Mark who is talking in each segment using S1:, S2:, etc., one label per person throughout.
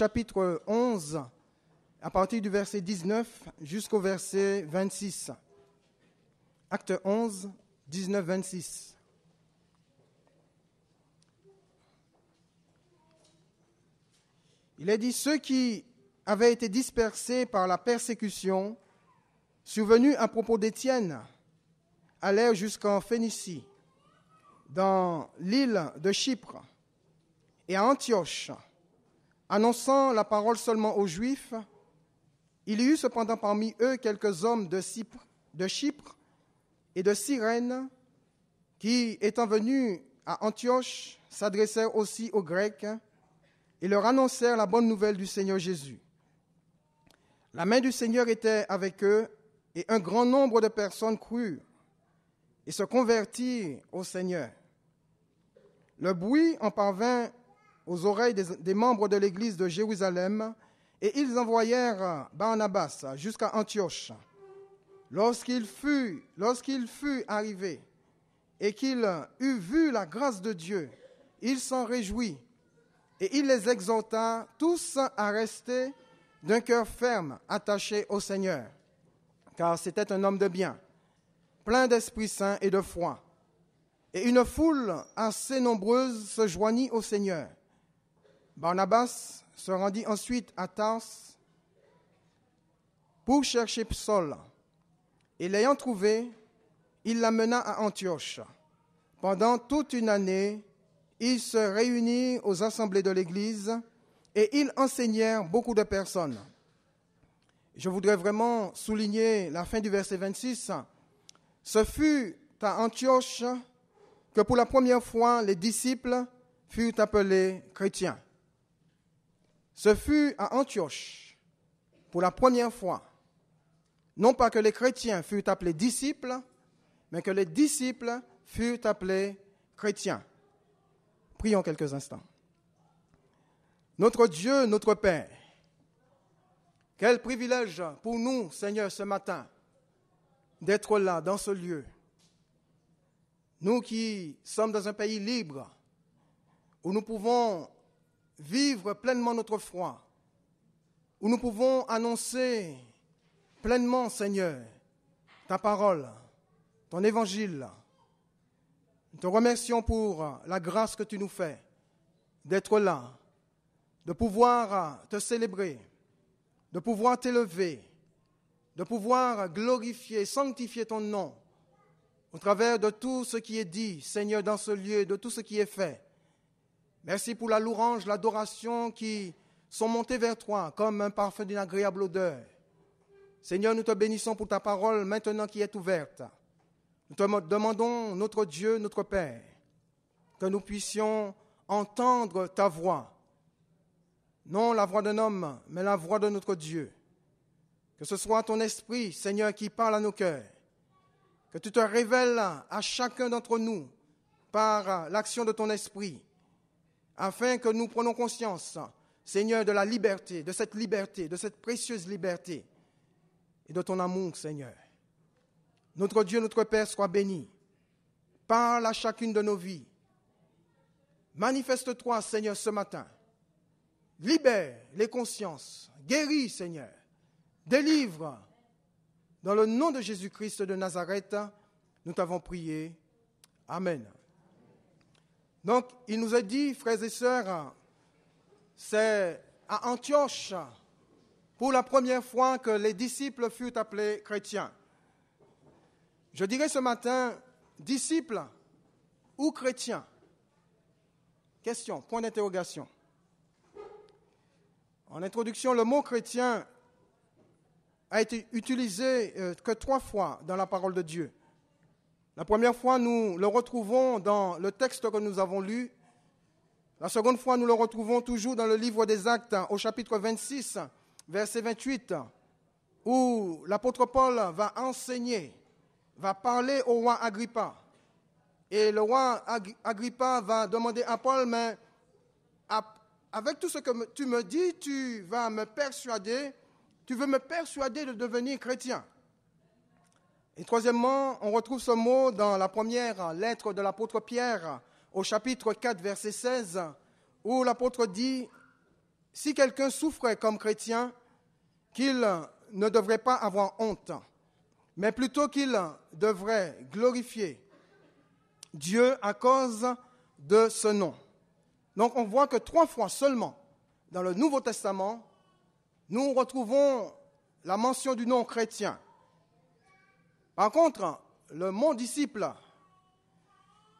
S1: chapitre 11, à partir du verset 19 jusqu'au verset 26. Acte 11, 19, 26. Il est dit, ceux qui avaient été dispersés par la persécution survenus à propos d'Étienne allèrent jusqu'en Phénicie, dans l'île de Chypre et à Antioche Annonçant la parole seulement aux Juifs, il y eut cependant parmi eux quelques hommes de Chypre, de Chypre et de Cyrène qui, étant venus à Antioche, s'adressèrent aussi aux Grecs et leur annoncèrent la bonne nouvelle du Seigneur Jésus. La main du Seigneur était avec eux et un grand nombre de personnes crurent et se convertirent au Seigneur. Le bruit en parvint aux oreilles des, membres de l'Église de Jérusalem, et ils envoyèrent Barnabas jusqu'à Antioche. Lorsqu'il fut, lorsqu'il fut arrivé et qu'il eut vu la grâce de Dieu, il s'en réjouit et il les exhorta tous à rester d'un cœur ferme, attaché au Seigneur, car c'était un homme de bien, plein d'Esprit Saint et de foi. Et une foule assez nombreuse se joignit au Seigneur. Barnabas se rendit ensuite à Tars pour chercher Psaul et l'ayant trouvé, il l'amena à Antioche. Pendant toute une année, il se réunit aux assemblées de l'Église et ils enseignèrent beaucoup de personnes. Je voudrais vraiment souligner la fin du verset 26. Ce fut à Antioche que pour la première fois les disciples furent appelés chrétiens. Ce fut à Antioche, pour la première fois, non pas que les chrétiens furent appelés disciples, mais que les disciples furent appelés chrétiens. Prions quelques instants. Notre Dieu, notre Père, quel privilège pour nous, Seigneur, ce matin, d'être là, dans ce lieu. Nous qui sommes dans un pays libre, où nous pouvons vivre pleinement notre foi, où nous pouvons annoncer pleinement, Seigneur, ta parole, ton évangile. Nous te remercions pour la grâce que tu nous fais d'être là, de pouvoir te célébrer, de pouvoir t'élever, de pouvoir glorifier, sanctifier ton nom au travers de tout ce qui est dit, Seigneur, dans ce lieu, de tout ce qui est fait. Merci pour la louange, l'adoration qui sont montées vers toi comme un parfum d'une agréable odeur. Seigneur, nous te bénissons pour ta parole maintenant qui est ouverte. Nous te demandons, notre Dieu, notre Père, que nous puissions entendre ta voix. Non la voix d'un homme, mais la voix de notre Dieu. Que ce soit ton esprit, Seigneur, qui parle à nos cœurs. Que tu te révèles à chacun d'entre nous par l'action de ton esprit afin que nous prenions conscience, Seigneur, de la liberté, de cette liberté, de cette précieuse liberté et de ton amour, Seigneur. Notre Dieu, notre Père, sois béni. Parle à chacune de nos vies. Manifeste-toi, Seigneur, ce matin. Libère les consciences. Guéris, Seigneur. Délivre. Dans le nom de Jésus-Christ de Nazareth, nous t'avons prié. Amen. Donc, il nous a dit, frères et sœurs, c'est à Antioche, pour la première fois, que les disciples furent appelés chrétiens. Je dirais ce matin, disciples ou chrétiens Question, point d'interrogation. En introduction, le mot chrétien a été utilisé euh, que trois fois dans la parole de Dieu. La première fois, nous le retrouvons dans le texte que nous avons lu. La seconde fois, nous le retrouvons toujours dans le livre des Actes au chapitre 26, verset 28, où l'apôtre Paul va enseigner, va parler au roi Agrippa. Et le roi Agrippa va demander à Paul, mais avec tout ce que tu me dis, tu vas me persuader, tu veux me persuader de devenir chrétien. Et troisièmement, on retrouve ce mot dans la première lettre de l'apôtre Pierre au chapitre 4, verset 16, où l'apôtre dit, si quelqu'un souffrait comme chrétien, qu'il ne devrait pas avoir honte, mais plutôt qu'il devrait glorifier Dieu à cause de ce nom. Donc on voit que trois fois seulement dans le Nouveau Testament, nous retrouvons la mention du nom chrétien. Par contre, le mot « disciple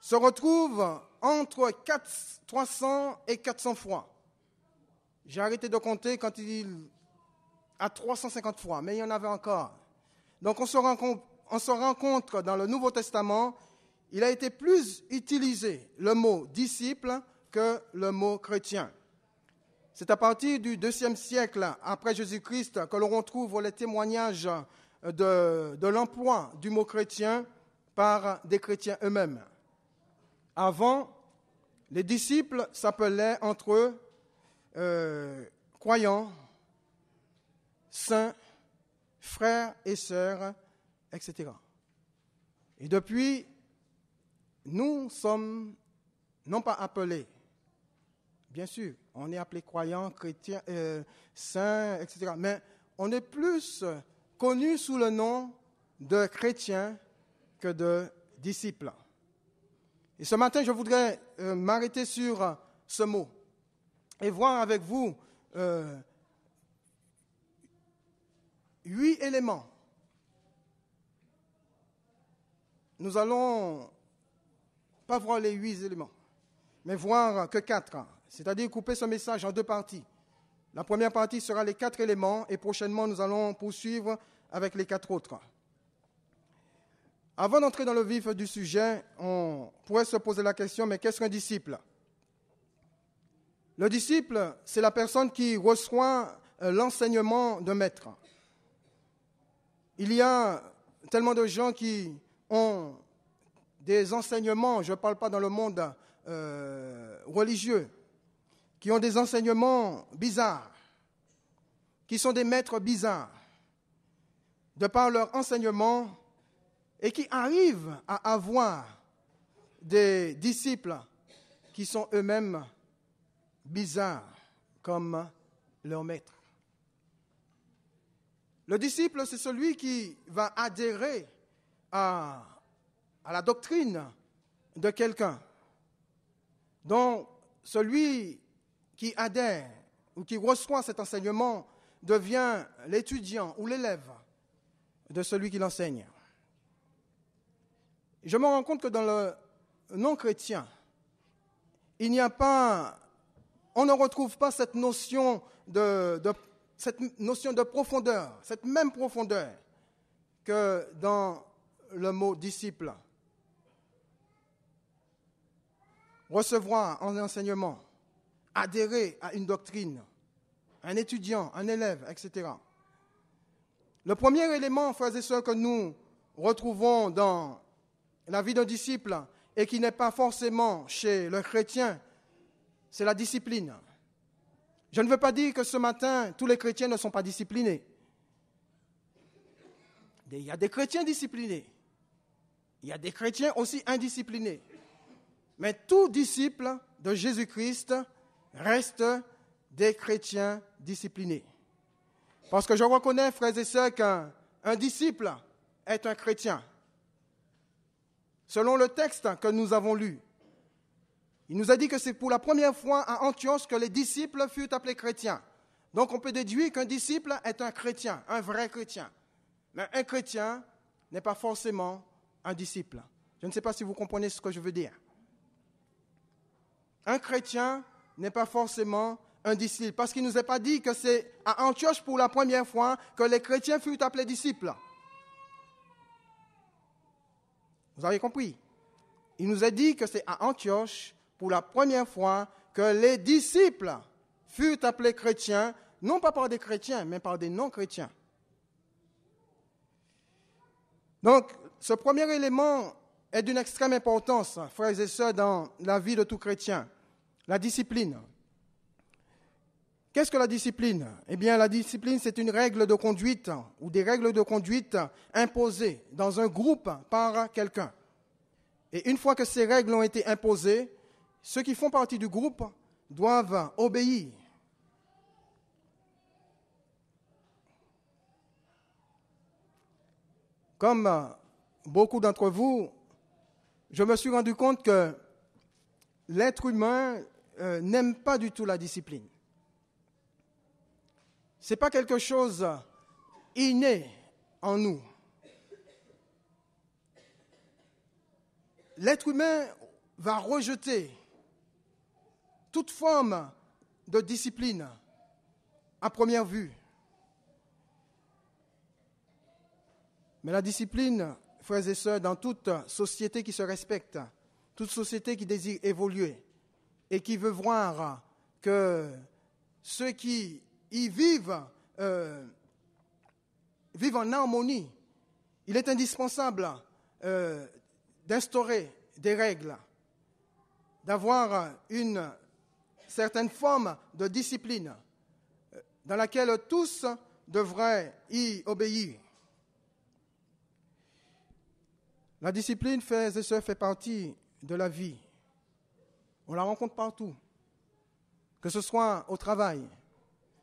S1: se retrouve entre 300 et 400 fois. J'ai arrêté de compter quand il à 350 fois, mais il y en avait encore. Donc on se, rencontre, on se rencontre dans le Nouveau Testament, il a été plus utilisé le mot disciple que le mot chrétien. C'est à partir du deuxième siècle après Jésus-Christ que l'on retrouve les témoignages de, l'emploi du mot chrétien par des chrétiens eux-mêmes. Avant, les disciples s'appelaient entre eux euh, croyants, saints, frères et sœurs, etc. Et depuis, nous sommes non pas appelés, bien sûr, on est appelés croyants, chrétiens, euh, saints, etc. Mais on est plus connu sous le nom de chrétien que de disciple. Et ce matin, je voudrais euh, m'arrêter sur euh, ce mot et voir avec vous euh, huit éléments. Nous allons pas voir les huit éléments, mais voir que quatre. C'est-à-dire couper ce message en deux parties. La première partie sera les quatre éléments et prochainement nous allons poursuivre avec les quatre autres. Avant d'entrer dans le vif du sujet, on pourrait se poser la question, mais qu'est-ce qu'un disciple Le disciple, c'est la personne qui reçoit euh, l'enseignement de maître. Il y a tellement de gens qui ont des enseignements, je ne parle pas dans le monde euh, religieux, qui ont des enseignements bizarres, qui sont des maîtres bizarres, de par leur enseignement, et qui arrivent à avoir des disciples qui sont eux-mêmes bizarres comme leurs maîtres. Le disciple, c'est celui qui va adhérer à, à la doctrine de quelqu'un. Donc, celui qui adhère ou qui reçoit cet enseignement devient l'étudiant ou l'élève de celui qui l'enseigne. Je me rends compte que dans le non-chrétien, il n'y a pas, on ne retrouve pas cette notion de, cette notion de profondeur, cette même profondeur que dans le mot disciple. Recevoir un enseignement, adhérer à une doctrine, un étudiant, un élève, etc. Le premier élément, frères et sœurs, que nous retrouvons dans la vie d'un disciple et qui n'est pas forcément chez le chrétien, c'est la discipline. Je ne veux pas dire que ce matin, tous les chrétiens ne sont pas disciplinés. Il y a des chrétiens disciplinés. Il y a des chrétiens aussi indisciplinés. Mais tout disciple de Jésus-Christ restent des chrétiens disciplinés. Parce que je reconnais, frères et sœurs, qu'un disciple est un chrétien. Selon le texte que nous avons lu, il nous a dit que c'est pour la première fois à Antioche que les disciples furent appelés chrétiens. Donc on peut déduire qu'un disciple est un chrétien, un vrai chrétien. Mais un chrétien n'est pas forcément un disciple. Je ne sais pas si vous comprenez ce que je veux dire. Un chrétien n'est pas forcément un disciple, parce qu'il ne nous est pas dit que c'est à Antioche pour la première fois que les chrétiens furent appelés disciples. Vous avez compris Il nous a dit que c'est à Antioche pour la première fois que les disciples furent appelés chrétiens, non pas par des chrétiens, mais par des non-chrétiens. Donc, ce premier élément est d'une extrême importance, frères et sœurs, dans la vie de tout chrétien. La discipline. Qu'est-ce que la discipline Eh bien, la discipline, c'est une règle de conduite ou des règles de conduite imposées dans un groupe par quelqu'un. Et une fois que ces règles ont été imposées, ceux qui font partie du groupe doivent obéir. Comme beaucoup d'entre vous, je me suis rendu compte que l'être humain euh, n'aime pas du tout la discipline. Ce n'est pas quelque chose inné en nous. L'être humain va rejeter toute forme de discipline à première vue. Mais la discipline, frères et sœurs, dans toute société qui se respecte, toute société qui désire évoluer, et qui veut voir que ceux qui y vivent euh, vivent en harmonie. Il est indispensable euh, d'instaurer des règles, d'avoir une certaine forme de discipline euh, dans laquelle tous devraient y obéir. La discipline fait et se fait partie de la vie on la rencontre partout. Que ce soit au travail,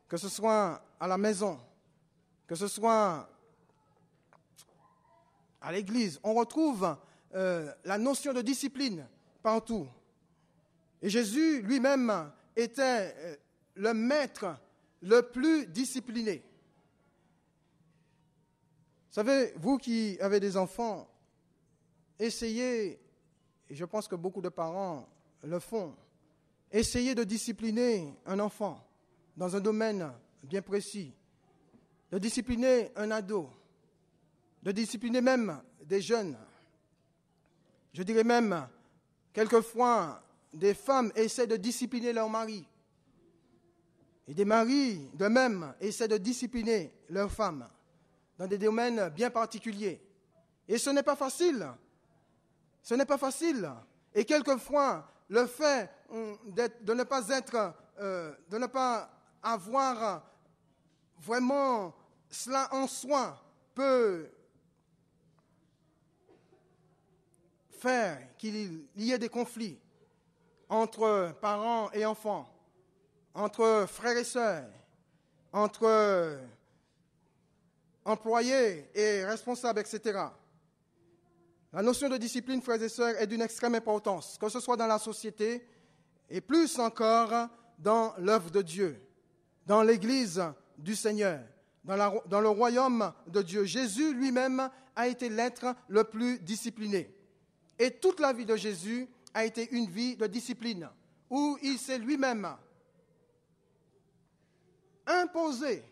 S1: que ce soit à la maison, que ce soit à l'église, on retrouve euh, la notion de discipline partout. Et Jésus lui-même était euh, le maître le plus discipliné. savez, vous qui avez des enfants, essayez, et je pense que beaucoup de parents le font. Essayer de discipliner un enfant dans un domaine bien précis, de discipliner un ado, de discipliner même des jeunes, je dirais même, quelquefois, des femmes essaient de discipliner leur mari. Et des maris, de même, essaient de discipliner leurs femmes dans des domaines bien particuliers. Et ce n'est pas facile. Ce n'est pas facile. Et quelquefois, le fait hum, de ne pas être, euh, de ne pas avoir vraiment cela en soi peut faire qu'il y ait des conflits entre parents et enfants, entre frères et sœurs, entre employés et responsables, etc. La notion de discipline, frères et sœurs, est d'une extrême importance, que ce soit dans la société et plus encore dans l'œuvre de Dieu, dans l'Église du Seigneur, dans, le royaume de Dieu. Jésus lui-même a été l'être le plus discipliné. Et toute la vie de Jésus a été une vie de discipline, où il s'est lui-même imposé,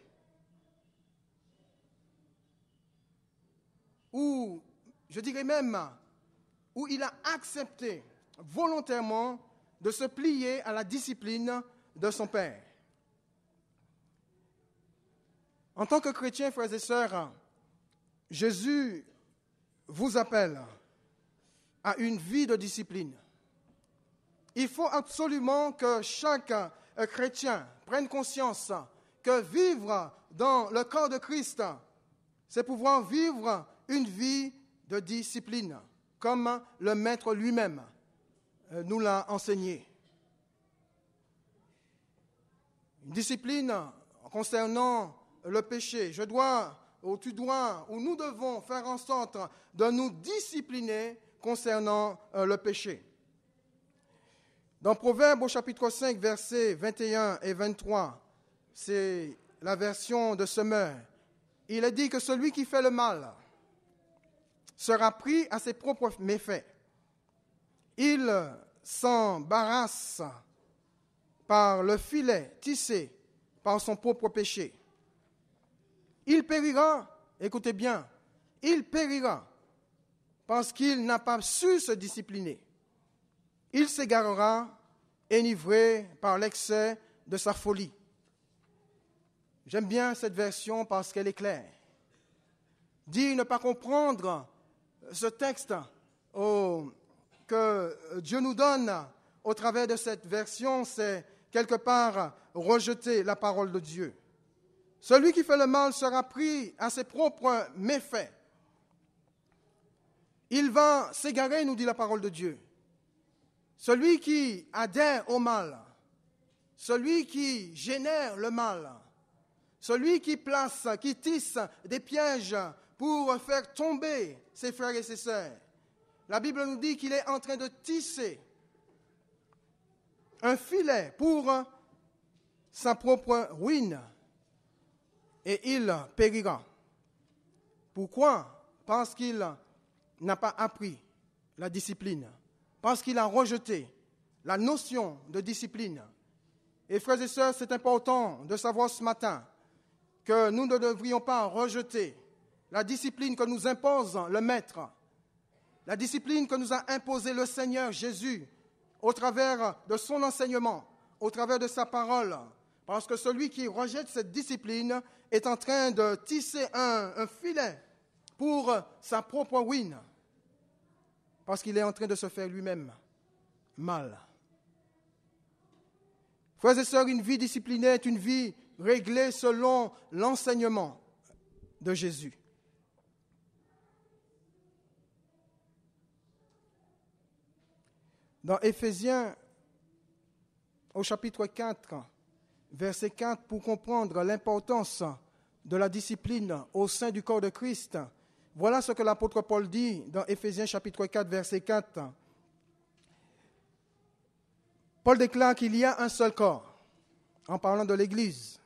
S1: où je dirais même, où il a accepté volontairement de se plier à la discipline de son Père. En tant que chrétien, frères et sœurs, Jésus vous appelle à une vie de discipline. Il faut absolument que chaque euh, chrétien prenne conscience que vivre dans le corps de Christ, c'est pouvoir vivre une vie de discipline, comme le Maître lui-même euh, nous l'a enseigné. Une discipline concernant le péché. Je dois, ou tu dois, ou nous devons faire en sorte de nous discipliner concernant euh, le péché. Dans Proverbes au chapitre 5, versets 21 et 23, c'est la version de Semeur. Il est dit que celui qui fait le mal, sera pris à ses propres méfaits. Il s'embarrasse par le filet tissé par son propre péché. Il périra, écoutez bien, il périra parce qu'il n'a pas su se discipliner. Il s'égarera, enivré par l'excès de sa folie. J'aime bien cette version parce qu'elle est claire. Dit ne pas comprendre ce texte oh, que Dieu nous donne au travers de cette version, c'est quelque part rejeter la parole de Dieu. Celui qui fait le mal sera pris à ses propres méfaits. Il va s'égarer, nous dit la parole de Dieu. Celui qui adhère au mal, celui qui génère le mal, celui qui place, qui tisse des pièges pour faire tomber ses frères et ses sœurs. La Bible nous dit qu'il est en train de tisser un filet pour euh, sa propre ruine et il périra. Pourquoi Parce qu'il n'a pas appris la discipline, parce qu'il a rejeté la notion de discipline. Et frères et sœurs, c'est important de savoir ce matin que nous ne devrions pas rejeter la discipline que nous impose le Maître, la discipline que nous a imposée le Seigneur Jésus au travers de son enseignement, au travers de sa parole. Parce que celui qui rejette cette discipline est en train de tisser un, filet pour sa propre ruine. Parce qu'il est en train de se faire lui-même mal. Frères et sœurs, une vie disciplinée est une vie réglée selon l'enseignement de Jésus. Dans Éphésiens, au chapitre 4, verset 4, pour comprendre l'importance de la discipline au sein du corps de Christ, voilà ce que l'apôtre Paul dit dans Éphésiens chapitre 4, verset 4. Paul déclare qu'il y a un seul corps, en parlant de l'Église.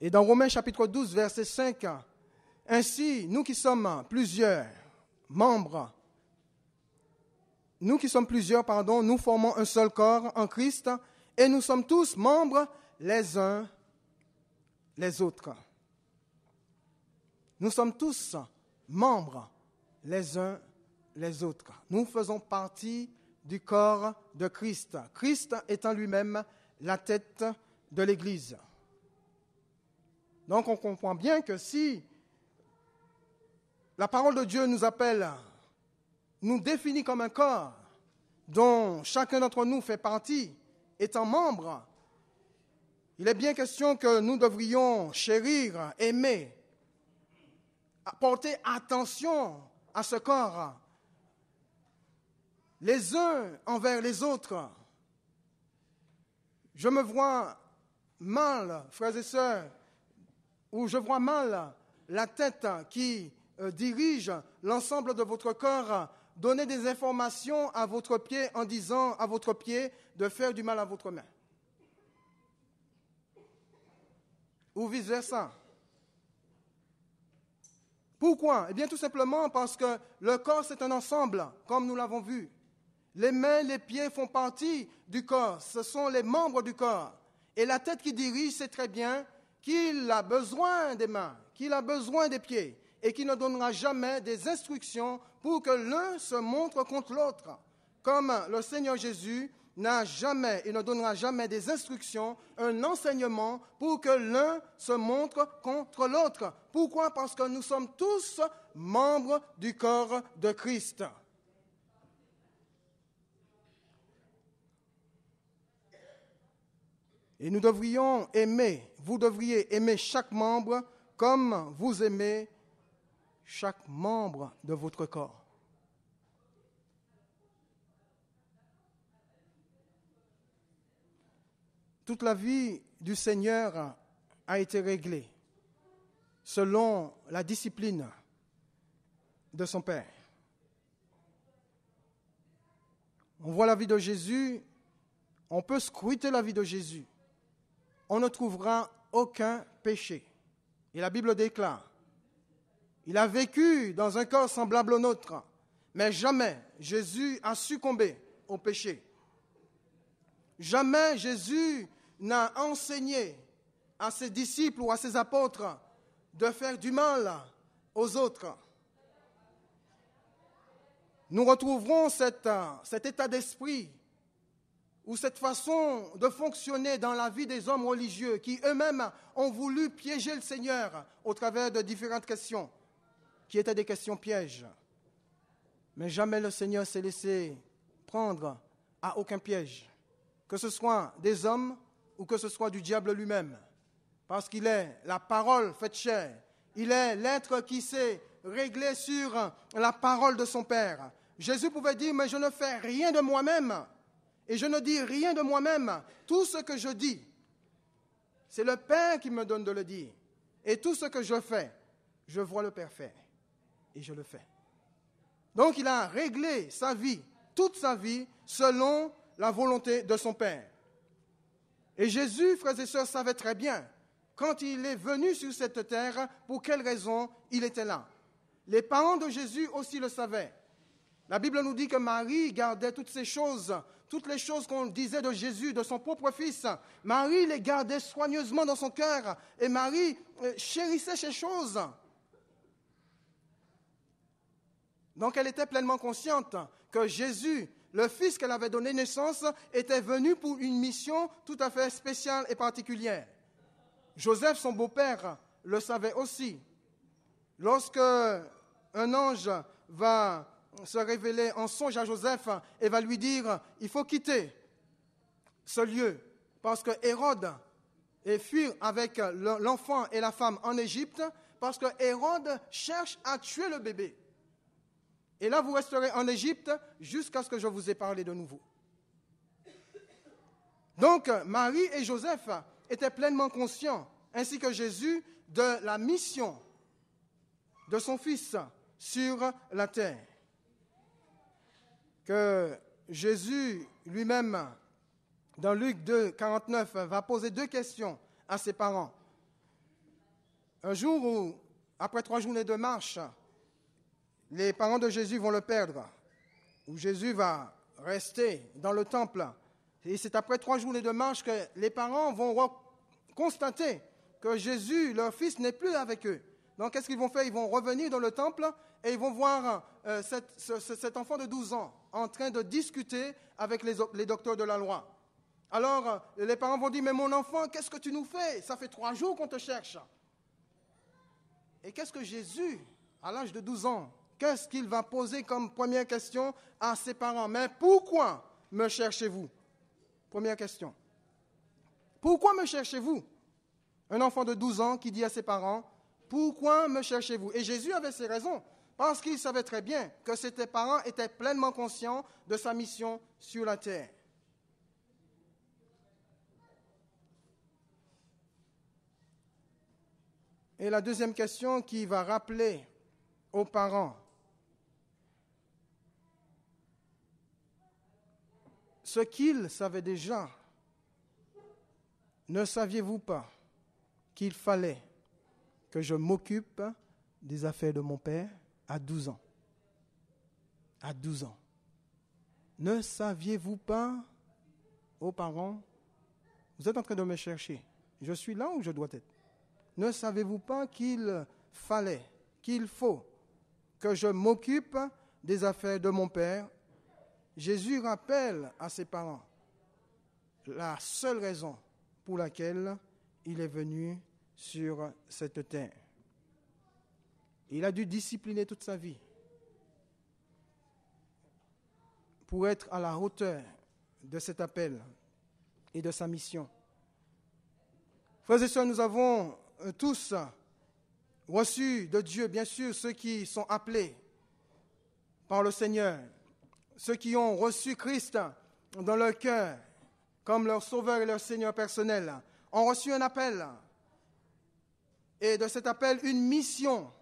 S1: Et dans Romains chapitre 12, verset 5, ainsi, nous qui sommes plusieurs membres nous qui sommes plusieurs, pardon, nous formons un seul corps en Christ et nous sommes tous membres les uns les autres. Nous sommes tous membres les uns les autres. Nous faisons partie du corps de Christ. Christ étant lui-même la tête de l'Église. Donc on comprend bien que si la parole de Dieu nous appelle nous définit comme un corps dont chacun d'entre nous fait partie, étant membre, il est bien question que nous devrions chérir, aimer, porter attention à ce corps, les uns envers les autres. Je me vois mal, frères et sœurs, ou je vois mal la tête qui euh, dirige l'ensemble de votre corps donner des informations à votre pied en disant à votre pied de faire du mal à votre main. Ou vice-versa. Pourquoi Eh bien tout simplement parce que le corps c'est un ensemble, comme nous l'avons vu. Les mains, les pieds font partie du corps, ce sont les membres du corps. Et la tête qui dirige sait très bien qu'il a besoin des mains, qu'il a besoin des pieds, et qui ne donnera jamais des instructions pour que l'un se montre contre l'autre, comme le Seigneur Jésus n'a jamais et ne donnera jamais des instructions, un enseignement pour que l'un se montre contre l'autre. Pourquoi Parce que nous sommes tous membres du corps de Christ. Et nous devrions aimer, vous devriez aimer chaque membre comme vous aimez chaque membre de votre corps. Toute la vie du Seigneur a été réglée selon la discipline de son Père. On voit la vie de Jésus, on peut scruter la vie de Jésus, on ne trouvera aucun péché. Et la Bible déclare, il a vécu dans un corps semblable au nôtre, mais jamais Jésus a succombé au péché. Jamais Jésus n'a enseigné à ses disciples ou à ses apôtres de faire du mal aux autres. Nous retrouverons cet, cet état d'esprit ou cette façon de fonctionner dans la vie des hommes religieux qui eux-mêmes ont voulu piéger le Seigneur au travers de différentes questions qui étaient des questions pièges. Mais jamais le Seigneur s'est laissé prendre à aucun piège, que ce soit des hommes ou que ce soit du diable lui-même, parce qu'il est la parole faite chair, il est l'être qui s'est réglé sur la parole de son Père. Jésus pouvait dire, mais je ne fais rien de moi-même, et je ne dis rien de moi-même. Tout ce que je dis, c'est le Père qui me donne de le dire. Et tout ce que je fais, je vois le Père faire et je le fais. Donc il a réglé sa vie, toute sa vie, selon la volonté de son Père. Et Jésus, frères et sœurs, savait très bien, quand il est venu sur cette terre, pour quelle raison il était là. Les parents de Jésus aussi le savaient. La Bible nous dit que Marie gardait toutes ces choses, toutes les choses qu'on disait de Jésus, de son propre fils. Marie les gardait soigneusement dans son cœur et Marie euh, chérissait ces choses. Donc elle était pleinement consciente que Jésus, le fils qu'elle avait donné naissance, était venu pour une mission tout à fait spéciale et particulière. Joseph, son beau-père, le savait aussi. Lorsque un ange va se révéler en songe à Joseph et va lui dire, il faut quitter ce lieu, parce que Hérode et fuir avec l'enfant et la femme en Égypte, parce que Hérode cherche à tuer le bébé. Et là, vous resterez en Égypte jusqu'à ce que je vous ai parlé de nouveau. Donc, Marie et Joseph étaient pleinement conscients, ainsi que Jésus, de la mission de son Fils sur la terre. Que Jésus lui-même, dans Luc 2, 49, va poser deux questions à ses parents. Un jour où, après trois journées de marche, les parents de Jésus vont le perdre, où Jésus va rester dans le temple. Et c'est après trois jours de marche que les parents vont constater que Jésus, leur fils, n'est plus avec eux. Donc qu'est-ce qu'ils vont faire Ils vont revenir dans le temple et ils vont voir euh, cet, enfant de 12 ans en train de discuter avec les, les docteurs de la loi. Alors, euh, les parents vont dire, mais mon enfant, qu'est-ce que tu nous fais Ça fait trois jours qu'on te cherche. Et qu'est-ce que Jésus, à l'âge de 12 ans, Qu'est-ce qu'il va poser comme première question à ses parents Mais pourquoi me cherchez-vous Première question. Pourquoi me cherchez-vous Un enfant de 12 ans qui dit à ses parents, pourquoi me cherchez-vous Et Jésus avait ses raisons, parce qu'il savait très bien que ses parents étaient pleinement conscients de sa mission sur la terre. Et la deuxième question qui va rappeler aux parents Ce qu'il savait déjà, ne saviez-vous pas qu'il fallait que je m'occupe des affaires de mon père à 12 ans À 12 ans. Ne saviez-vous pas, aux parents, vous êtes en train de me chercher, je suis là où je dois être Ne savez-vous pas qu'il fallait, qu'il faut que je m'occupe des affaires de mon père Jésus rappelle à ses parents la seule raison pour laquelle il est venu sur cette terre. Il a dû discipliner toute sa vie pour être à la hauteur de cet appel et de sa mission. Frères et sœurs, nous avons euh, tous reçu de Dieu, bien sûr, ceux qui sont appelés par le Seigneur, ceux qui ont reçu Christ dans leur cœur comme leur sauveur et leur Seigneur personnel, ont reçu un appel. Et de cet appel, une mission.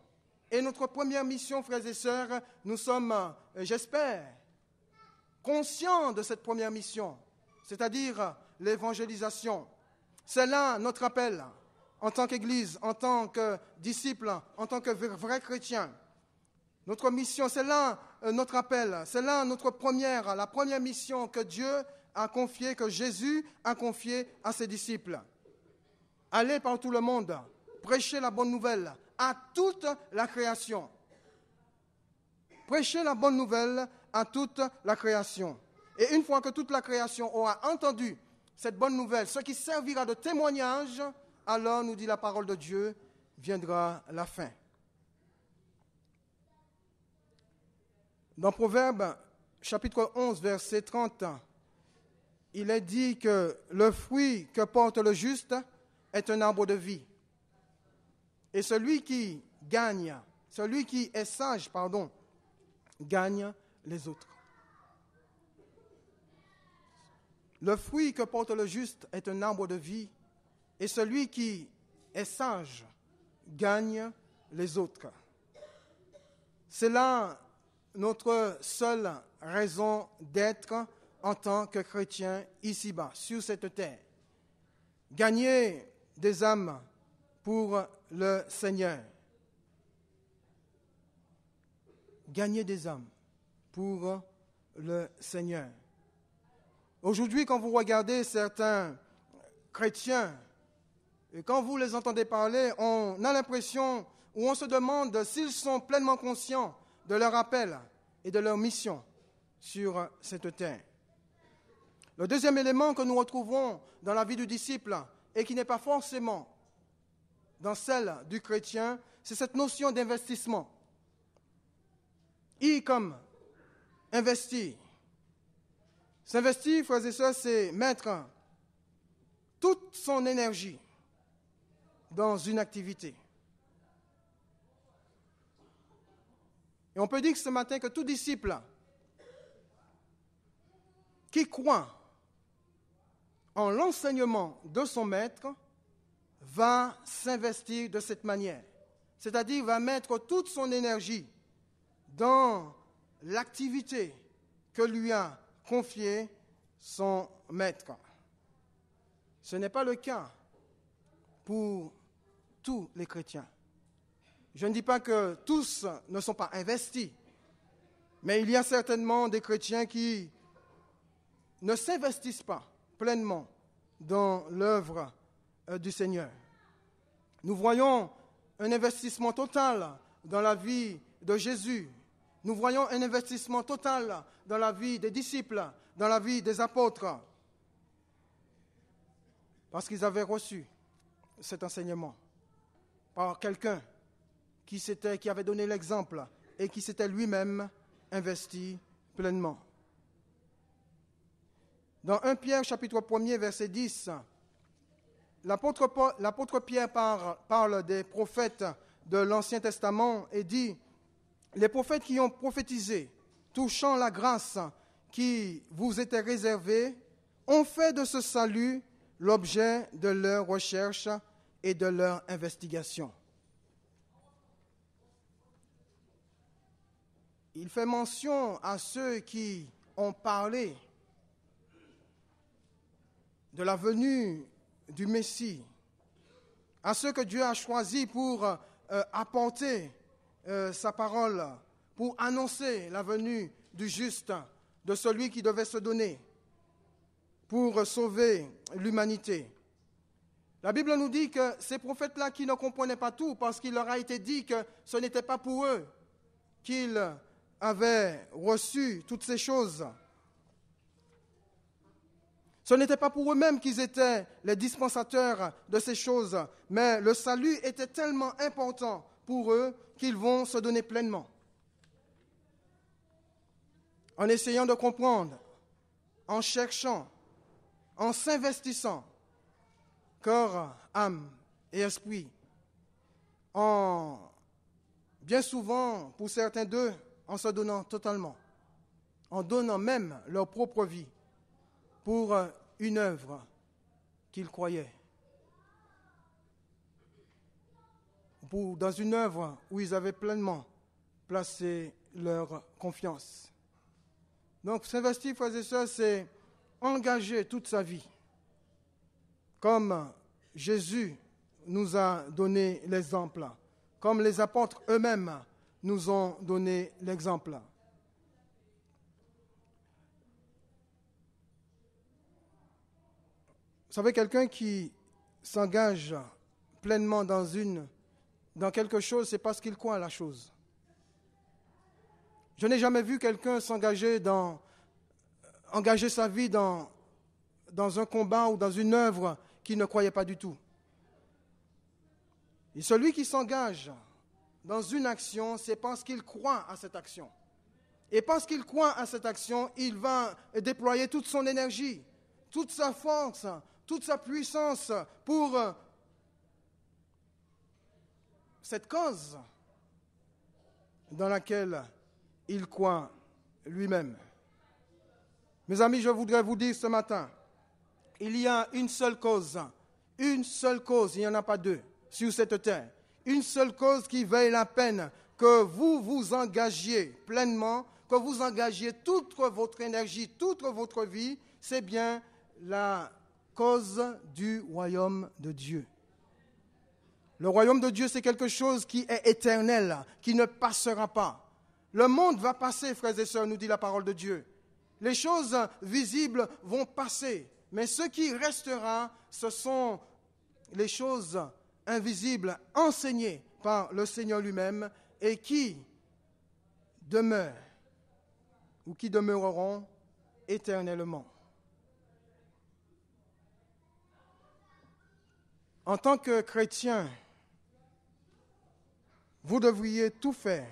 S1: Et notre première mission, frères et sœurs, nous sommes, euh, j'espère, conscients de cette première mission, c'est-à-dire euh, l'évangélisation. C'est là notre appel en tant qu'Église, en tant que disciples, en tant que vrais chrétiens. Notre mission, c'est là euh, notre appel, c'est là notre première, la première mission que Dieu a confiée, que Jésus a confiée à ses disciples. Allez par tout le monde, prêchez la bonne nouvelle à toute la création. Prêchez la bonne nouvelle à toute la création. Et une fois que toute la création aura entendu cette bonne nouvelle, ce qui servira de témoignage, alors, nous dit la parole de Dieu, viendra la fin. Dans Proverbe chapitre 11, verset 30, il est dit que le fruit que porte le juste est un arbre de vie. Et celui qui gagne, celui qui est sage, pardon, gagne les autres. Le fruit que porte le juste est un arbre de vie, et celui qui est sage gagne les autres. C'est là notre seule raison d'être en tant que chrétien ici-bas, sur cette terre. Gagner des âmes pour le Seigneur. Gagner des âmes pour le Seigneur. Aujourd'hui, quand vous regardez certains chrétiens, et quand vous les entendez parler, on a l'impression ou on se demande s'ils sont pleinement conscients de leur appel et de leur mission sur cette terre. Le deuxième élément que nous retrouvons dans la vie du disciple et qui n'est pas forcément dans celle du chrétien, c'est cette notion d'investissement. I comme investir. S'investir, frères et sœurs, c'est mettre toute son énergie dans une activité. on peut dire ce matin que tout disciple qui croit en l'enseignement de son maître va s'investir de cette manière. C'est-à-dire va mettre toute son énergie dans l'activité que lui a confiée son maître. Ce n'est pas le cas pour tous les chrétiens. Je ne dis pas que tous ne sont pas investis, mais il y a certainement des chrétiens qui ne s'investissent pas pleinement dans l'œuvre euh, du Seigneur. Nous voyons un investissement total dans la vie de Jésus. Nous voyons un investissement total dans la vie des disciples, dans la vie des apôtres, parce qu'ils avaient reçu cet enseignement par quelqu'un qui, qui avait donné l'exemple et qui s'était lui-même investi pleinement. Dans 1 Pierre chapitre 1 verset 10, l'apôtre Pierre parle des prophètes de l'Ancien Testament et dit, les prophètes qui ont prophétisé touchant la grâce qui vous était réservée ont fait de ce salut l'objet de leur recherche et de leur investigation. il fait mention à ceux qui ont parlé de la venue du Messie, à ceux que Dieu a choisis pour euh, apporter euh, sa parole, pour annoncer la venue du juste, de celui qui devait se donner pour sauver l'humanité. La Bible nous dit que ces prophètes-là qui ne comprenaient pas tout, parce qu'il leur a été dit que ce n'était pas pour eux qu'ils avaient reçu toutes ces choses. Ce n'était pas pour eux-mêmes qu'ils étaient les dispensateurs de ces choses, mais le salut était tellement important pour eux qu'ils vont se donner pleinement. En essayant de comprendre, en cherchant, en s'investissant, corps, âme et esprit, en bien souvent, pour certains d'eux, en se donnant totalement, en donnant même leur propre vie pour euh, une œuvre qu'ils croyaient. Pour, dans une œuvre où ils avaient pleinement placé leur confiance. Donc s'investir, frères et sœurs, c'est engager toute sa vie, comme Jésus nous a donné l'exemple, comme les apôtres eux-mêmes nous ont donné l'exemple. Vous savez, quelqu'un qui s'engage pleinement dans une, dans quelque chose, c'est parce qu'il croit à la chose. Je n'ai jamais vu quelqu'un s'engager dans, engager sa vie dans, dans un combat ou dans une œuvre qu'il ne croyait pas du tout. Et celui qui s'engage dans une action, c'est parce qu'il croit à cette action. Et parce qu'il croit à cette action, il va déployer toute son énergie, toute sa force, toute sa puissance pour euh, cette cause dans laquelle il croit lui-même. Mes amis, je voudrais vous dire ce matin, il y a une seule cause, une seule cause, il n'y en a pas deux sur cette terre une seule cause qui veille la peine, que vous vous engagiez pleinement, que vous engagiez toute votre énergie, toute votre vie, c'est bien la cause du royaume de Dieu. Le royaume de Dieu, c'est quelque chose qui est éternel, qui ne passera pas. Le monde va passer, frères et sœurs, nous dit la parole de Dieu. Les choses visibles vont passer, mais ce qui restera, ce sont les choses invisible enseigné par le Seigneur lui-même et qui demeurent ou qui demeureront éternellement. En tant que chrétien, vous devriez tout faire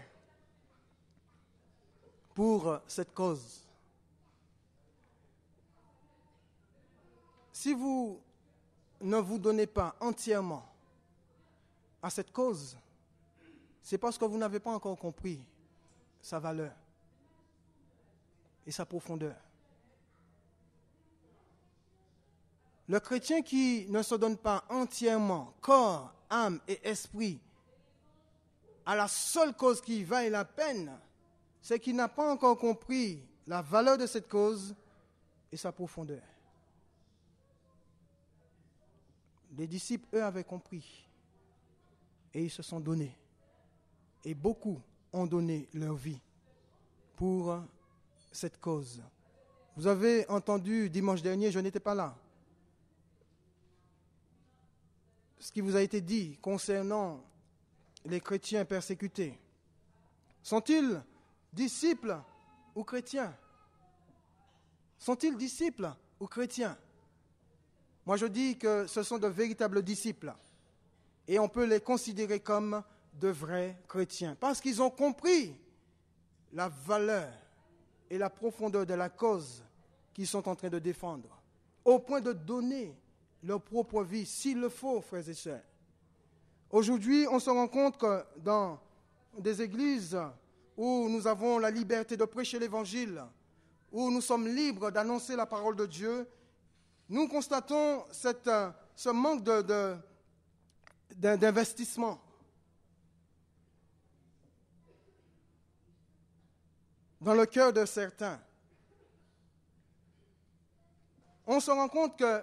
S1: pour cette cause. Si vous ne vous donnez pas entièrement à cette cause, c'est parce que vous n'avez pas encore compris sa valeur et sa profondeur. Le chrétien qui ne se donne pas entièrement, corps, âme et esprit, à la seule cause qui vaille la peine, c'est qu'il n'a pas encore compris la valeur de cette cause et sa profondeur. Les disciples, eux, avaient compris et ils se sont donnés. Et beaucoup ont donné leur vie pour cette cause. Vous avez entendu dimanche dernier, je n'étais pas là, ce qui vous a été dit concernant les chrétiens persécutés. Sont-ils disciples ou chrétiens Sont-ils disciples ou chrétiens Moi je dis que ce sont de véritables disciples et on peut les considérer comme de vrais chrétiens, parce qu'ils ont compris la valeur et la profondeur de la cause qu'ils sont en train de défendre, au point de donner leur propre vie, s'il le faut, frères et sœurs. Aujourd'hui, on se rend compte que dans des églises où nous avons la liberté de prêcher l'Évangile, où nous sommes libres d'annoncer la parole de Dieu, nous constatons euh, ce manque de, d'investissement. Dans le cœur de certains. On se rend compte que,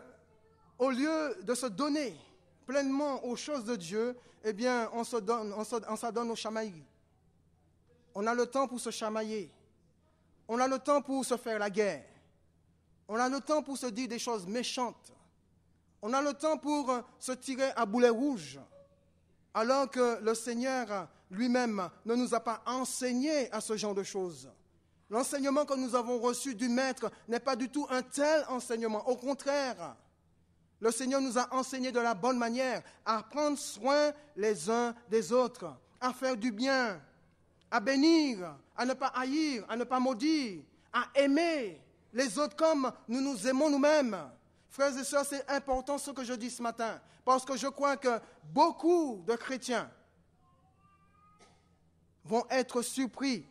S1: au lieu de se donner pleinement aux choses de Dieu, eh bien, on se donne, on s'adonne au chamailleries. On a le temps pour se chamailler. On a le temps pour se faire la guerre. On a le temps pour se dire des choses méchantes. On a le temps pour euh, se tirer à boulet rouge, alors que le Seigneur euh, lui-même ne nous a pas enseigné à ce genre de choses. L'enseignement que nous avons reçu du Maître n'est pas du tout un tel enseignement. Au contraire, le Seigneur nous a enseigné de la bonne manière à prendre soin les uns des autres, à faire du bien, à bénir, à ne pas haïr, à ne pas maudire, à aimer les autres comme nous nous aimons nous-mêmes. Frères et sœurs, c'est important ce que je dis ce matin, parce que je crois que beaucoup de chrétiens vont être surpris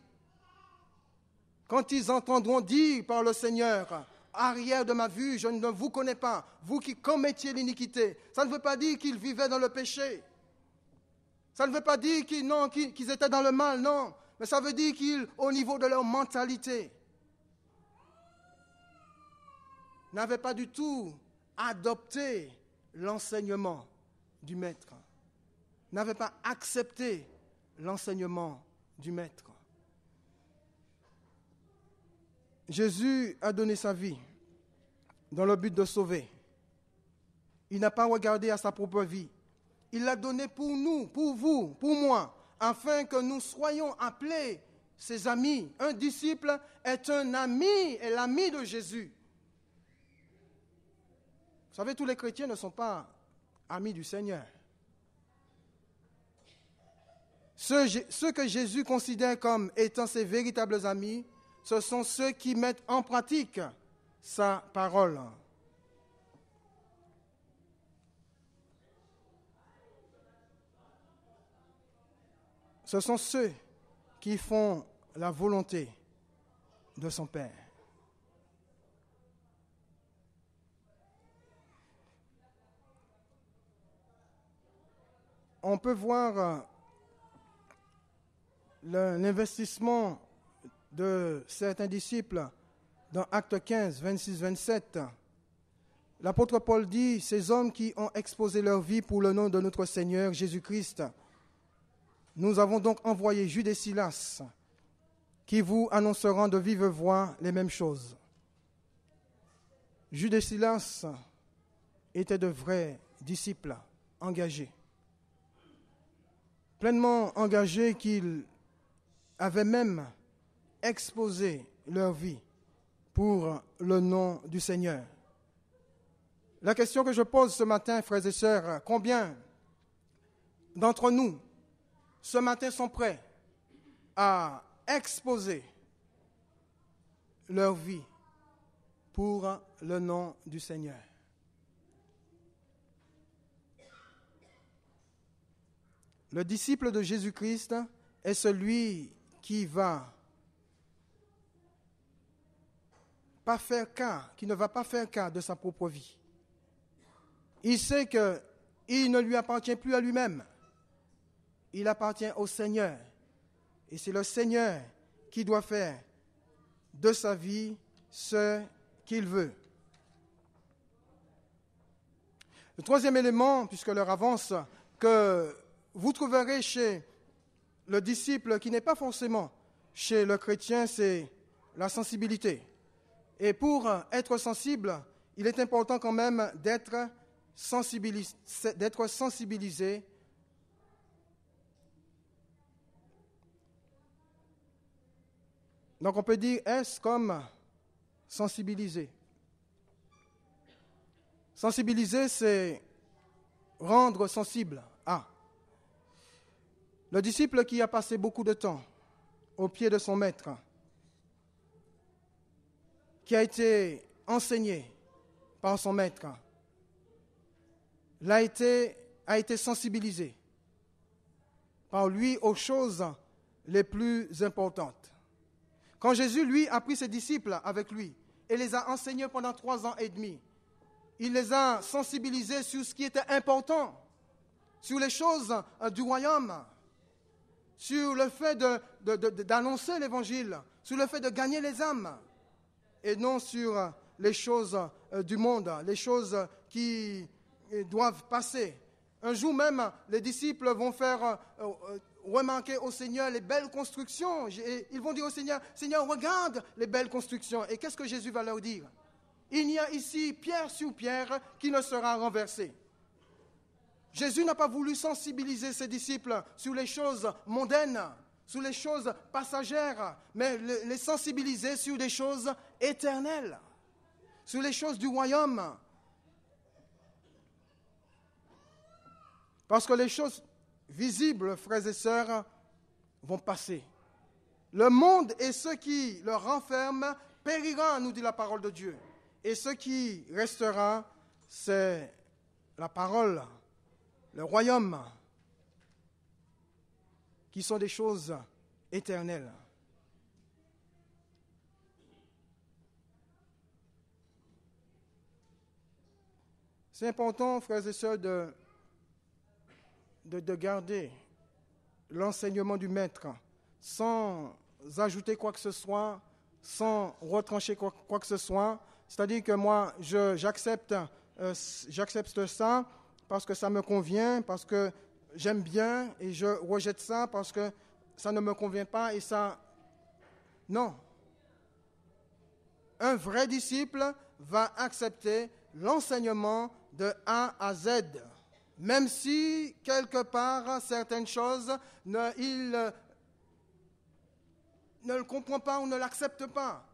S1: quand ils entendront dire par le Seigneur, arrière de ma vue, je ne vous connais pas, vous qui commettiez l'iniquité. Ça ne veut pas dire qu'ils vivaient dans le péché. Ça ne veut pas dire qu'ils, étaient dans le mal, non. Mais ça veut dire qu'ils, au niveau de leur mentalité, n'avait pas du tout adopté l'enseignement du maître, n'avait pas accepté l'enseignement du maître. Jésus a donné sa vie dans le but de sauver. Il n'a pas regardé à sa propre vie. Il l'a donné pour nous, pour vous, pour moi, afin que nous soyons appelés ses amis. Un disciple est un ami, et l'ami de Jésus. Vous savez, tous les chrétiens ne sont pas amis du Seigneur. Ceux, ceux que Jésus considère comme étant ses véritables amis, ce sont ceux qui mettent en pratique sa parole. Ce sont ceux qui font la volonté de son Père. on peut voir euh, l'investissement de certains disciples dans Acte 15, 26, 27. L'apôtre Paul dit, ces hommes qui ont exposé leur vie pour le nom de notre Seigneur Jésus-Christ, nous avons donc envoyé Judas Silas, qui vous annonceront de vive voix les mêmes choses. Judas Silas était de vrais disciples engagés pleinement engagés qu'ils avaient même exposé leur vie pour le nom du Seigneur. La question que je pose ce matin, frères et sœurs, combien d'entre nous ce matin sont prêts à exposer leur vie pour le nom du Seigneur Le disciple de Jésus-Christ est celui qui va pas faire cas, qui ne va pas faire cas de sa propre vie. Il sait que il ne lui appartient plus à lui-même. Il appartient au Seigneur. Et c'est le Seigneur qui doit faire de sa vie ce qu'il veut. Le troisième élément, puisque l'heure avance, que vous trouverez chez le disciple qui n'est pas forcément chez le chrétien, c'est la sensibilité. Et pour être sensible, il est important quand même d'être sensibilisé, Donc on peut dire est est-ce comme sensibiliser. Sensibiliser, c'est rendre sensible. Le disciple qui a passé beaucoup de temps au pied de son maître, qui a été enseigné par son maître, a été, a été sensibilisé par lui aux choses les plus importantes. Quand Jésus, lui, a pris ses disciples avec lui et les a enseignés pendant trois ans et demi, il les a sensibilisés sur ce qui était important, sur les choses du royaume, sur le fait d'annoncer l'Évangile, sur le fait de gagner les âmes, et non sur euh, les choses euh, du monde, les choses qui euh, doivent passer. Un jour même, les disciples vont faire remarquer au Seigneur les belles constructions. ils vont dire au Seigneur, Seigneur, regarde les belles constructions. Et qu'est-ce que Jésus va leur dire Il n'y a ici pierre sur pierre qui ne sera renversée. Jésus n'a pas voulu sensibiliser ses disciples sur les choses mondaines, sur les choses passagères, mais les sensibiliser sur des choses éternelles, sur les choses du royaume. Parce que les choses visibles, frères et sœurs, vont passer. Le monde et ceux qui le renferment périront, nous dit la parole de Dieu. Et ce qui restera, c'est la parole le royaume, qui sont des choses éternelles. C'est important, frères et sœurs, de, de, garder l'enseignement du Maître sans ajouter quoi que ce soit, sans retrancher quoi, que ce soit. C'est-à-dire que moi, euh, j'accepte ça, parce que ça me convient, parce que j'aime bien et je rejette ça parce que ça ne me convient pas et ça... Non. Un vrai disciple va accepter l'enseignement de A à Z, même si quelque part certaines choses, ne, il ne le comprend pas ou ne l'accepte pas.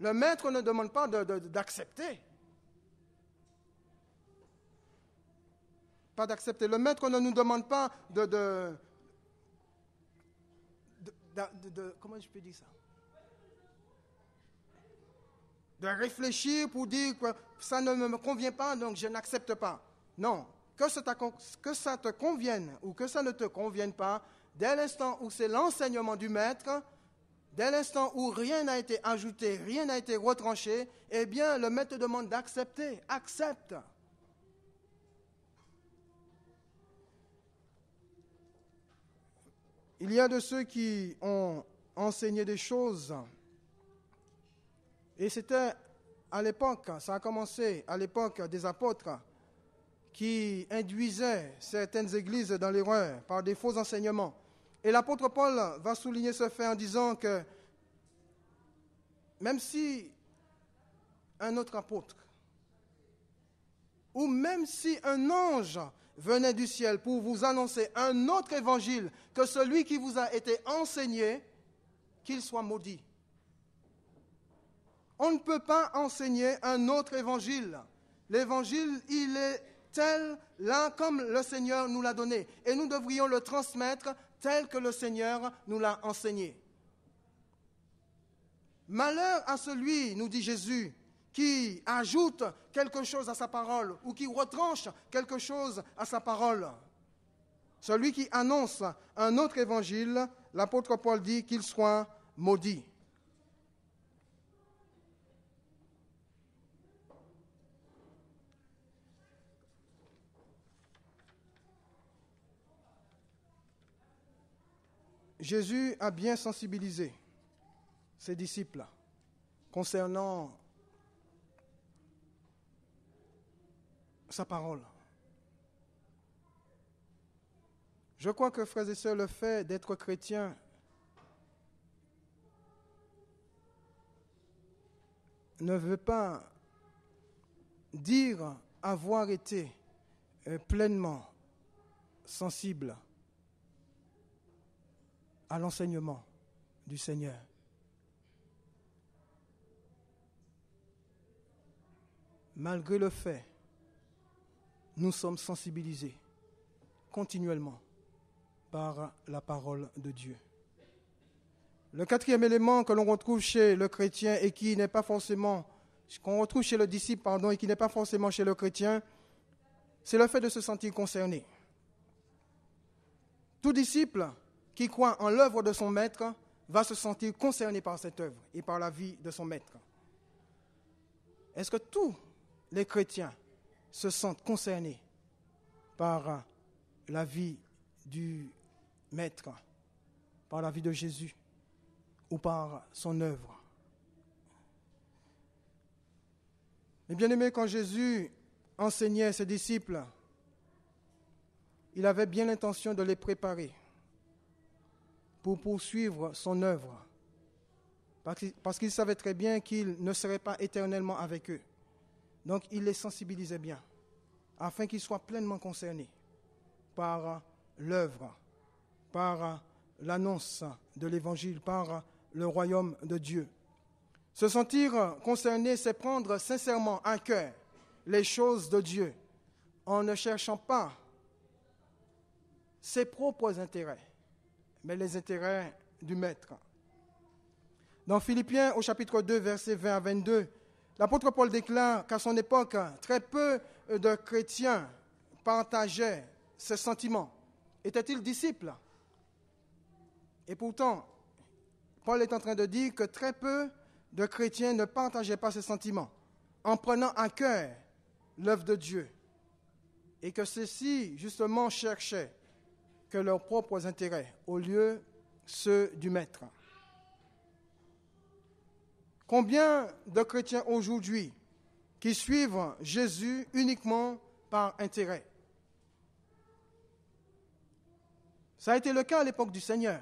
S1: Le maître ne demande pas d'accepter. pas d'accepter. Le maître ne nous demande pas de, Comment je peux dire ça De réfléchir pour dire que ça ne me convient pas, donc je n'accepte pas. Non. Que ça, que ça te convienne ou que ça ne te convienne pas, dès l'instant où c'est l'enseignement du maître, dès l'instant où rien n'a été ajouté, rien n'a été retranché, eh bien, le maître demande d'accepter. Accepte. Il y a de ceux qui ont enseigné des choses. Et c'était à l'époque, ça a commencé à l'époque des apôtres qui induisaient certaines églises dans l'erreur par des faux enseignements. Et l'apôtre Paul va souligner ce fait en disant que même si un autre apôtre, ou même si un ange venait du ciel pour vous annoncer un autre évangile que celui qui vous a été enseigné, qu'il soit maudit. On ne peut pas enseigner un autre évangile. L'évangile, il est tel là comme le Seigneur nous l'a donné. Et nous devrions le transmettre tel que le Seigneur nous l'a enseigné. Malheur à celui, nous dit Jésus, qui ajoute quelque chose à sa parole ou qui retranche quelque chose à sa parole. Celui qui annonce un autre évangile, l'apôtre Paul dit qu'il soit maudit. Jésus a bien sensibilisé ses disciples concernant sa parole. Je crois que, frères et sœurs, le fait d'être chrétien ne veut pas dire avoir été euh, pleinement sensible à l'enseignement du Seigneur. Malgré le fait nous sommes sensibilisés continuellement par la parole de Dieu. Le quatrième élément que l'on retrouve chez le chrétien et qui n'est pas forcément, qu'on retrouve chez le disciple, pardon, et qui n'est pas forcément chez le chrétien, c'est le fait de se sentir concerné. Tout disciple qui croit en l'œuvre de son maître va se sentir concerné par cette œuvre et par la vie de son maître. Est-ce que tous les chrétiens se sentent concernés par euh, la vie du Maître, par la vie de Jésus ou par son œuvre. Mais bien aimé, quand Jésus enseignait ses disciples, il avait bien l'intention de les préparer pour poursuivre son œuvre, parce qu'il savait très bien qu'il ne serait pas éternellement avec eux. Donc il les sensibilisait bien, afin qu'ils soient pleinement concernés par euh, l'œuvre, par euh, l'annonce de l'Évangile, par euh, le royaume de Dieu. Se sentir concerné, c'est prendre sincèrement à cœur les choses de Dieu, en ne cherchant pas ses propres intérêts, mais les intérêts du Maître. Dans Philippiens au chapitre 2, verset 20 à 22, L'apôtre Paul déclare qu'à son époque, très peu euh, de chrétiens partageaient ces sentiments. Étaient-ils disciples Et pourtant, Paul est en train de dire que très peu de chrétiens ne partageaient pas ces sentiments, en prenant à cœur l'œuvre de Dieu. Et que ceux-ci, justement, cherchaient que leurs propres intérêts au lieu ceux du Maître. Combien de chrétiens aujourd'hui qui suivent Jésus uniquement par intérêt Ça a été le cas à l'époque du Seigneur.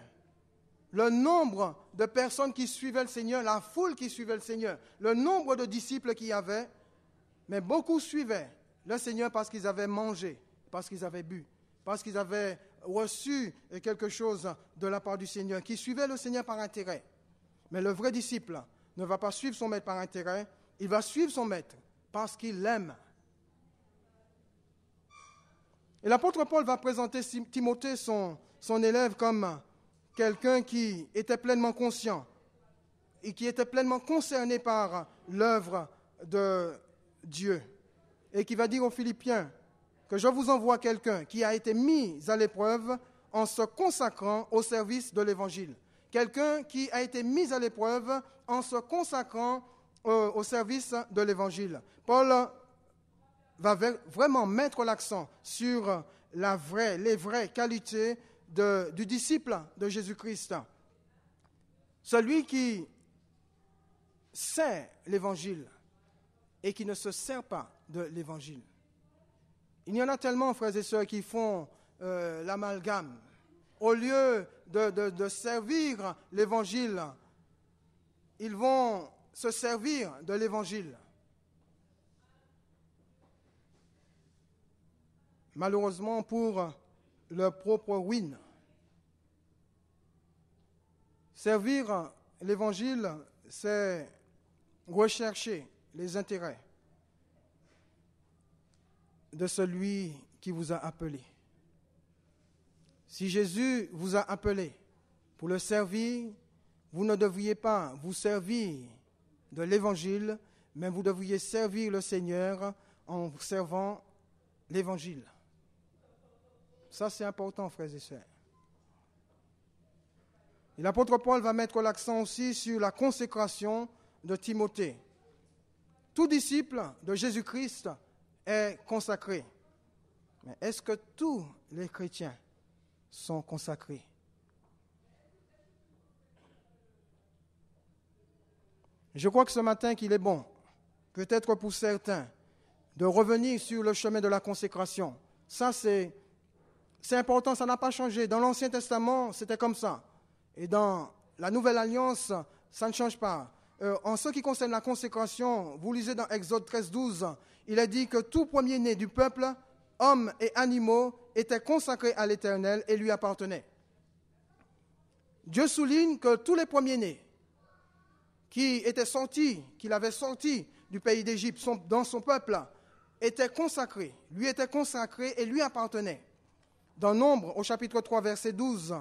S1: Le nombre de personnes qui suivaient le Seigneur, la foule qui suivait le Seigneur, le nombre de disciples qu'il y avait, mais beaucoup suivaient le Seigneur parce qu'ils avaient mangé, parce qu'ils avaient bu, parce qu'ils avaient reçu quelque chose de la part du Seigneur, qui suivaient le Seigneur par intérêt. Mais le vrai disciple, ne va pas suivre son maître par intérêt, il va suivre son maître parce qu'il l'aime. Et l'apôtre Paul va présenter Timothée, son, son élève, comme quelqu'un qui était pleinement conscient et qui était pleinement concerné par l'œuvre de Dieu. Et qui va dire aux Philippiens que je vous envoie quelqu'un qui a été mis à l'épreuve en se consacrant au service de l'Évangile quelqu'un qui a été mis à l'épreuve en se consacrant euh, au service de l'Évangile. Paul va vraiment mettre l'accent sur les vraies qualités du disciple de Jésus-Christ. Celui qui sait l'Évangile et qui ne se sert pas de l'Évangile. Il y en a tellement, frères et sœurs, qui font euh, l'amalgame au lieu de, servir l'Évangile, ils vont se servir de l'Évangile. Malheureusement pour leur propre ruine. Servir l'Évangile, c'est rechercher les intérêts de celui qui vous a appelé. Si Jésus vous a appelé pour le servir, vous ne devriez pas vous servir de l'Évangile, mais vous devriez servir le Seigneur en vous servant l'Évangile. Ça, c'est important, frères et sœurs. Et l'apôtre Paul va mettre l'accent aussi sur la consécration de Timothée. Tout disciple de Jésus-Christ est consacré. Mais est-ce que tous les chrétiens sont consacrés. Je crois que ce matin qu'il est bon, peut-être pour certains, de revenir sur le chemin de la consécration. Ça, c'est, c'est important, ça n'a pas changé. Dans l'Ancien Testament, c'était comme ça. Et dans la Nouvelle Alliance, ça ne change pas. Euh, en ce qui concerne la consécration, vous lisez dans Exode 13, 12, il est dit que tout premier-né du peuple, hommes et animaux, était consacré à l'Éternel et lui appartenait. Dieu souligne que tous les premiers-nés qui étaient sortis, qu'il avait sortis du pays d'Égypte, dans son peuple, étaient consacrés, lui étaient consacrés et lui appartenaient. Dans Nombre, au chapitre 3, verset 12,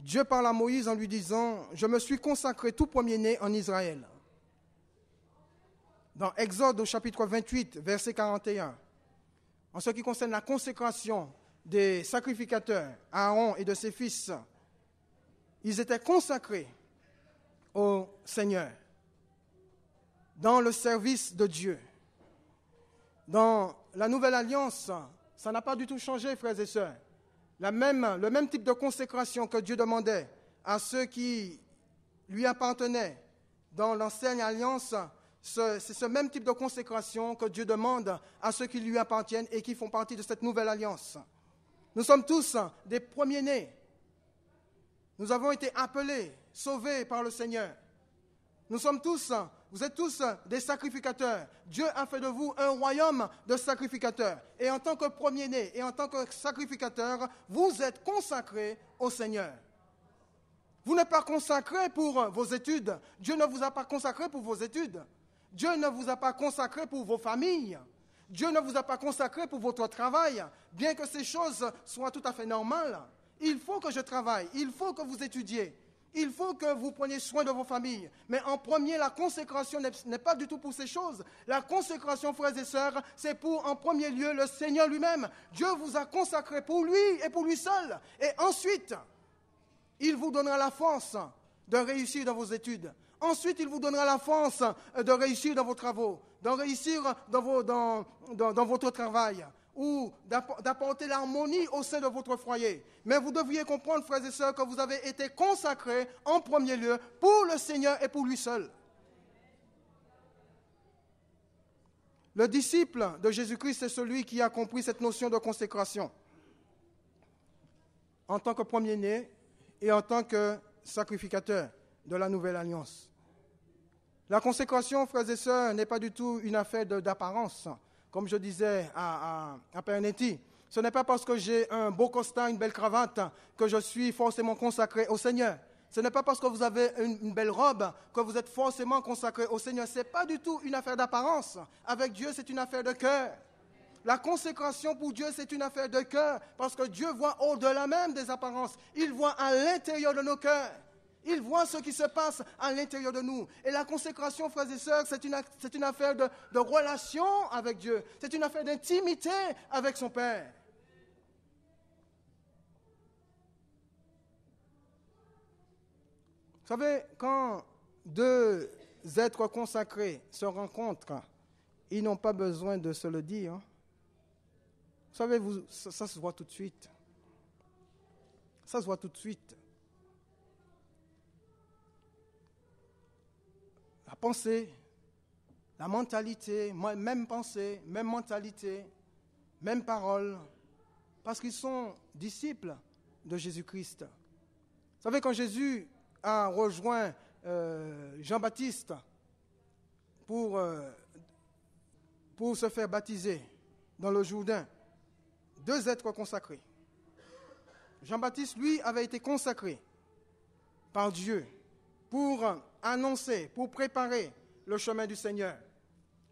S1: Dieu parle à Moïse en lui disant, Je me suis consacré tout premier-né en Israël. Dans Exode, au chapitre 28, verset 41, en ce qui concerne la consécration des sacrificateurs, Aaron et de ses fils, ils étaient consacrés au Seigneur, dans le service de Dieu. Dans la nouvelle alliance, ça n'a pas du tout changé, frères et sœurs. La même, le même type de consécration que Dieu demandait à ceux qui lui appartenaient dans l'ancienne alliance, c'est ce même type de consécration que Dieu demande à ceux qui lui appartiennent et qui font partie de cette nouvelle alliance. Nous sommes tous des premiers-nés. Nous avons été appelés, sauvés par le Seigneur. Nous sommes tous, vous êtes tous des sacrificateurs. Dieu a fait de vous un royaume de sacrificateurs. Et en tant que premier nés et en tant que sacrificateur, vous êtes consacrés au Seigneur. Vous n'êtes pas consacré pour vos études. Dieu ne vous a pas consacrés pour vos études. Dieu ne vous a pas consacré pour vos familles. Dieu ne vous a pas consacré pour votre travail, bien que ces choses soient tout à fait normales. Il faut que je travaille, il faut que vous étudiez, il faut que vous preniez soin de vos familles. Mais en premier, la consécration n'est pas du tout pour ces choses. La consécration, frères et sœurs, c'est pour, en premier lieu, le Seigneur lui-même. Dieu vous a consacré pour lui et pour lui seul. Et ensuite, il vous donnera la force de réussir dans vos études. Ensuite, il vous donnera la force euh, de réussir dans vos travaux, d'en réussir dans, dans votre travail ou d'apporter l'harmonie au sein de votre foyer. Mais vous devriez comprendre, frères et sœurs, que vous avez été consacrés en premier lieu pour le Seigneur et pour lui seul. Le disciple de Jésus-Christ est celui qui a compris cette notion de consécration en tant que premier-né et en tant que sacrificateur de la nouvelle alliance. La consécration, frères et sœurs, n'est pas du tout une affaire d'apparence. Comme je disais à, Pernetti, ce n'est pas parce que j'ai un beau costume, une belle cravate, que je suis forcément consacré au Seigneur. Ce n'est pas parce que vous avez une, une, belle robe que vous êtes forcément consacré au Seigneur. Ce n'est pas du tout une affaire d'apparence. Avec Dieu, c'est une affaire de cœur. La consécration pour Dieu, c'est une affaire de cœur, parce que Dieu voit au-delà même des apparences. Il voit à l'intérieur de nos cœurs. Il voit ce qui se passe à l'intérieur de nous. Et la consécration, frères et sœurs, c'est une, c'est une affaire de, relation avec Dieu. C'est une affaire d'intimité avec son Père. Vous savez, quand deux êtres consacrés se rencontrent, ils n'ont pas besoin de se le dire. Hein. Vous savez, vous, ça se voit tout de suite. Ça se voit tout de suite. pensée, la mentalité, même pensée, même mentalité, même parole, parce qu'ils sont disciples de Jésus-Christ. Vous savez, quand Jésus a rejoint euh, Jean-Baptiste pour, euh, pour se faire baptiser dans le Jourdain, deux êtres consacrés. Jean-Baptiste, lui, avait été consacré par Dieu pour annoncé pour préparer le chemin du Seigneur.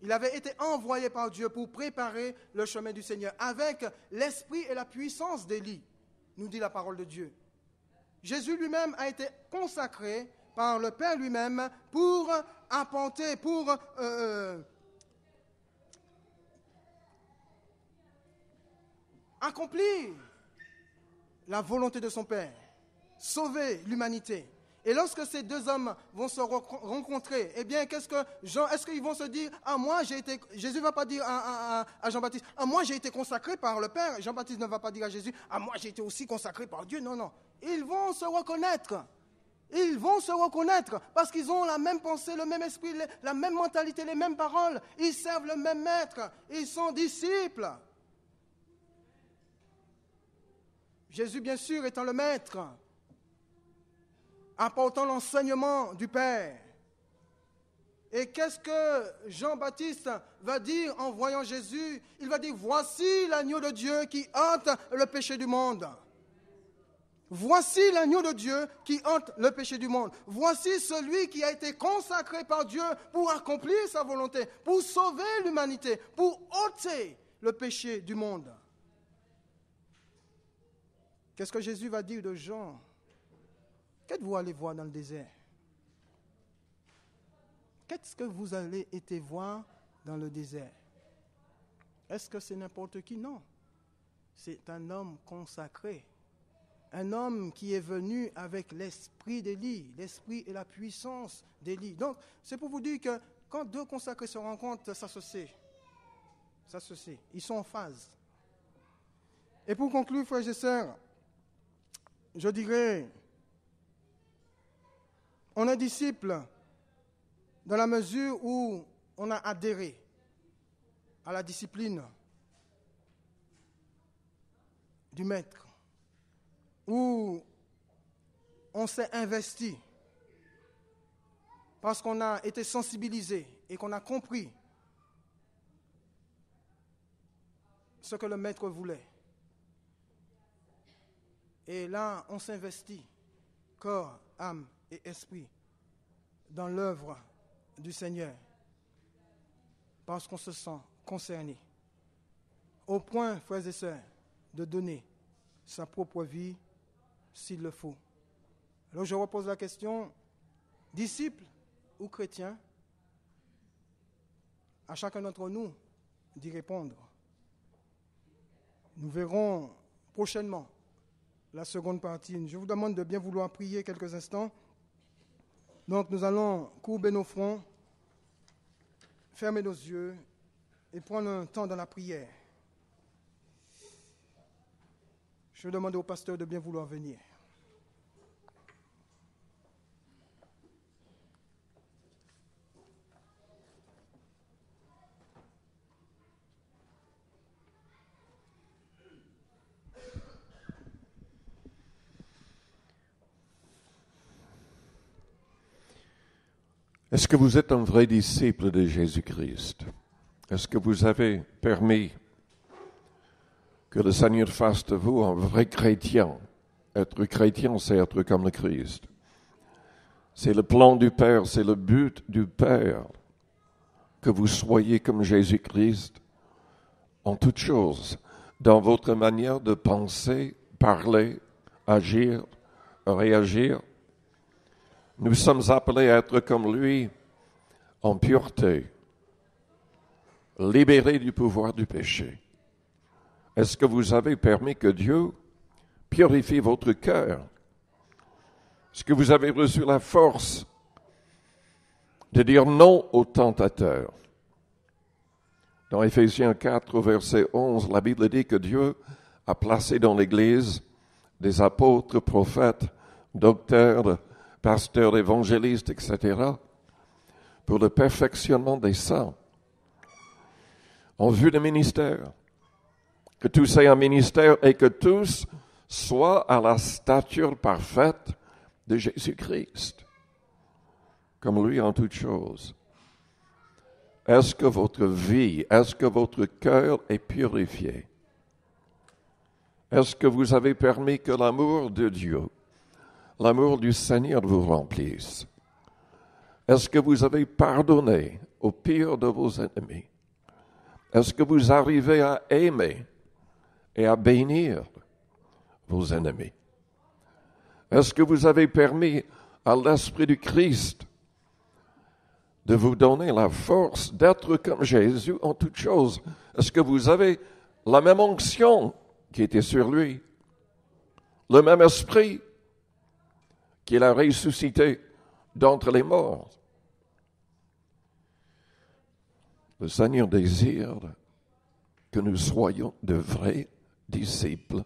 S1: Il avait été envoyé par Dieu pour préparer le chemin du Seigneur avec l'esprit et la puissance d'Élie, nous dit la parole de Dieu. Jésus lui-même a été consacré par le Père lui-même pour apporter, pour euh, euh, accomplir la volonté de son Père, sauver l'humanité. Et lorsque ces deux hommes vont se rencontrer, eh bien, qu'est-ce que Jean, est-ce qu'ils vont se dire, ah moi j'ai été, Jésus va pas dire à, Jean-Baptiste, ah moi j'ai été consacré par le Père. Jean-Baptiste ne va pas dire à Jésus, ah moi j'ai été aussi consacré par Dieu. Non, non. Ils vont se reconnaître. Ils vont se reconnaître parce qu'ils ont la même pensée, le même esprit, la même mentalité, les mêmes paroles. Ils servent le même maître. Ils sont disciples. Jésus, bien sûr, étant le maître, apportant l'enseignement du Père. Et qu'est-ce que Jean-Baptiste va dire en voyant Jésus Il va dire, voici l'agneau de Dieu qui hante le péché du monde. Voici l'agneau de Dieu qui hante le péché du monde. Voici celui qui a été consacré par Dieu pour accomplir sa volonté, pour sauver l'humanité, pour ôter le péché du monde. Qu'est-ce que Jésus va dire de Jean Qu'est-ce que vous allez voir dans le désert Qu'est-ce que vous allez voir dans le désert Est-ce que c'est n'importe qui Non. C'est un homme consacré. Un homme qui est venu avec l'esprit d'Élie, l'esprit et la puissance d'Élie. Donc, c'est pour vous dire que quand deux consacrés se rencontrent, ça Ça se sait. se sait. Ils sont en phase. Et pour conclure, frères et sœurs, je dirais on est disciple dans la mesure où on a adhéré à la discipline du maître, où on s'est investi parce qu'on a été sensibilisé et qu'on a compris ce que le maître voulait. Et là, on s'investit, corps, âme et esprit dans l'œuvre du Seigneur parce qu'on se sent concerné. Au point, frères et sœurs, de donner sa propre vie s'il le faut. Alors je repose la question, disciples ou chrétiens, à chacun d'entre nous d'y répondre. Nous verrons prochainement la seconde partie. Je vous demande de bien vouloir prier quelques instants. Donc nous allons courber nos fronts, fermer nos yeux et prendre un temps dans la prière. Je demande au pasteur de bien vouloir venir.
S2: Est-ce que vous êtes un vrai disciple de Jésus-Christ Est-ce que vous avez permis que le Seigneur fasse de vous un vrai chrétien Être chrétien, c'est être comme le Christ. C'est le plan du Père, c'est le but du Père que vous soyez comme Jésus-Christ en toutes choses, dans votre manière de penser, parler, agir, réagir, nous sommes appelés à être comme lui, en pureté, libérés du pouvoir du péché. Est-ce que vous avez permis que Dieu purifie votre cœur Est-ce que vous avez reçu la force de dire non au tentateur Dans Éphésiens 4, verset 11, la Bible dit que Dieu a placé dans l'Église des apôtres, prophètes, docteurs, pasteurs, évangélistes, etc., pour le perfectionnement des saints, en vue du ministère. Que tous aient un ministère et que tous soient à la stature parfaite de Jésus-Christ, comme lui en toutes choses. Est-ce que votre vie, est-ce que votre cœur est purifié? Est-ce que vous avez permis que l'amour de Dieu l'amour du Seigneur vous remplisse. Est-ce que vous avez pardonné au pire de vos ennemis? Est-ce que vous arrivez à aimer et à bénir vos ennemis? Est-ce que vous avez permis à l'Esprit du Christ de vous donner la force d'être comme Jésus en toutes choses? Est-ce que vous avez la même onction qui était sur lui? Le même esprit qu'il a ressuscité d'entre les morts. Le Seigneur désire que nous soyons de vrais disciples,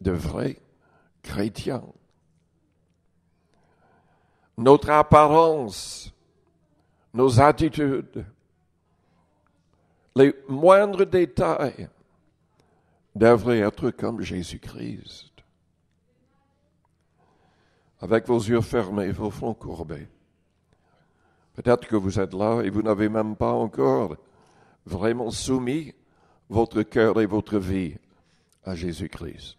S2: de vrais chrétiens. Notre apparence, nos attitudes, les moindres détails devraient être comme Jésus-Christ avec vos yeux fermés, vos fronts courbés. Peut-être que vous êtes là et vous n'avez même pas encore vraiment soumis votre cœur et votre vie à Jésus-Christ.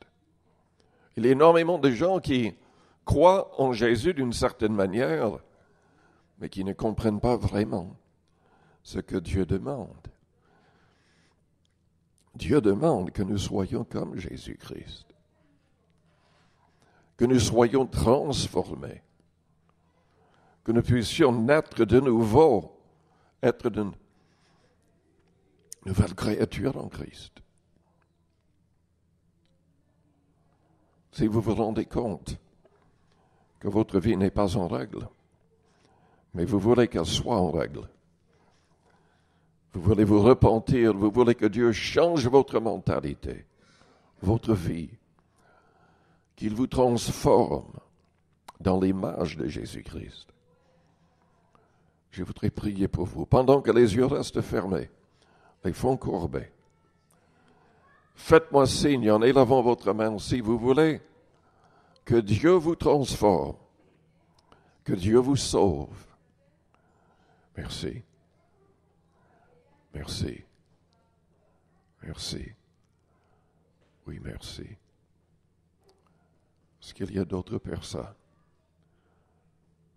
S2: Il y a énormément de gens qui croient en Jésus d'une certaine manière, mais qui ne comprennent pas vraiment ce que Dieu demande. Dieu demande que nous soyons comme Jésus-Christ que nous soyons transformés, que nous puissions naître de nouveau, être une nouvelle créature en Christ. Si vous vous rendez compte que votre vie n'est pas en règle, mais vous voulez qu'elle soit en règle, vous voulez vous repentir, vous voulez que Dieu change votre mentalité, votre vie, qu'il vous transforme dans l'image de Jésus-Christ. Je voudrais prier pour vous. Pendant que les yeux restent fermés, les fonds courbés, faites-moi signe en élevant votre main si vous voulez que Dieu vous transforme, que Dieu vous sauve. Merci. Merci. Merci. Oui, merci. Est-ce qu'il y a d'autres personnes?